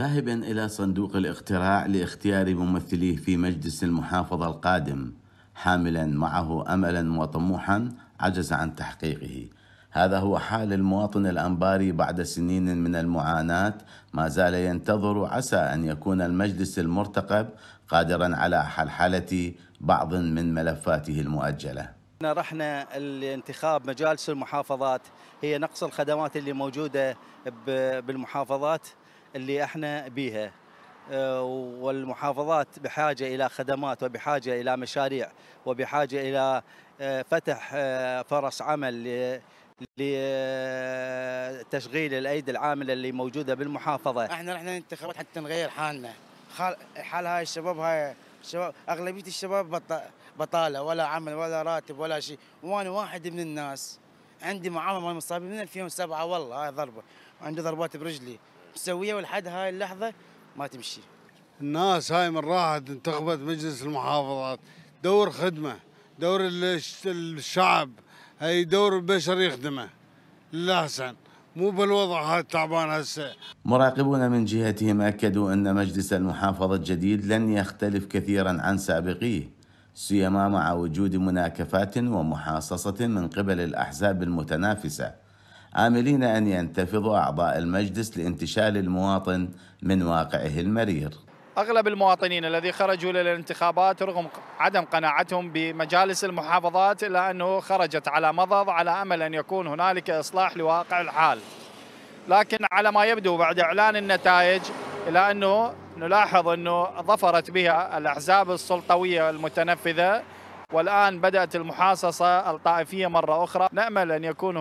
ذاهبا إلى صندوق الاقتراع لاختيار ممثليه في مجلس المحافظة القادم حاملا معه أملا وطموحا عجز عن تحقيقه هذا هو حال المواطن الأنباري بعد سنين من المعاناة ما زال ينتظر عسى أن يكون المجلس المرتقب قادرا على حلحلة بعض من ملفاته المؤجله رحنا الانتخاب مجالس المحافظات هي نقص الخدمات اللي موجودة بالمحافظات اللي احنا بيها آه، والمحافظات بحاجه الى خدمات وبحاجه الى مشاريع وبحاجه الى آه، فتح آه، فرص عمل لتشغيل الايدي العامله اللي موجوده بالمحافظه. احنا رحنا الانتخابات حتى نغير حالنا، حال هاي الشباب هاي الشباب اغلبيه الشباب بطاله ولا عمل ولا راتب ولا شيء، وانا واحد من الناس عندي معامله مصابين من 2007 والله هاي ضربه، عندي ضربات برجلي، مسويه ولحد هاي اللحظه ما تمشي. الناس هاي من راحت انتخبت مجلس المحافظات دور خدمه دور الشعب هاي دور البشر يخدمه للاحسن مو بالوضع التعبان هسه مراقبون من جهتهم اكدوا ان مجلس المحافظه الجديد لن يختلف كثيرا عن سابقيه سيما مع وجود مناكفات ومحاصصه من قبل الاحزاب المتنافسه عاملين أن ينتفضوا أعضاء المجلس لانتشال المواطن من واقعه المرير أغلب المواطنين الذي خرجوا للانتخابات رغم عدم قناعتهم بمجالس المحافظات إلا أنه خرجت على مضض على أمل أن يكون هنالك إصلاح لواقع الحال لكن على ما يبدو بعد إعلان النتائج إلى أنه نلاحظ أنه ظفرت بها الأحزاب السلطوية المتنفذة والآن بدأت المحاصصة الطائفية مرة أخرى نأمل أن يكون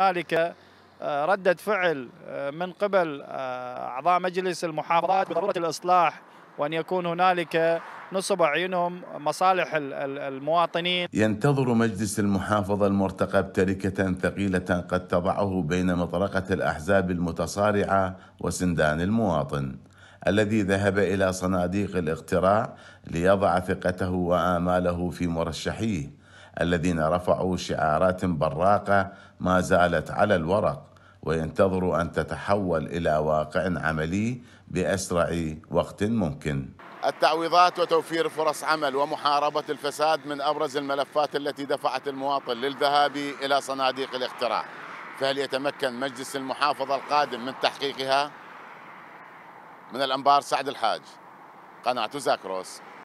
هنالك آه، ردة فعل آه، من قبل آه، أعضاء مجلس المحافظات بضرورة الإصلاح وأن يكون هنالك نصب أعينهم مصالح المواطنين ينتظر مجلس المحافظة المرتقب تركة ثقيلة قد تضعه بين مطرقة الأحزاب المتصارعة وسندان المواطن الذي ذهب إلى صناديق الاقتراع ليضع ثقته وآماله في مرشحيه الذين رفعوا شعارات براقه ما زالت على الورق وينتظروا ان تتحول الى واقع عملي باسرع وقت ممكن. التعويضات وتوفير فرص عمل ومحاربه الفساد من ابرز الملفات التي دفعت المواطن للذهاب الى صناديق الاقتراع. فهل يتمكن مجلس المحافظه القادم من تحقيقها؟ من الانبار سعد الحاج قناه زاكروس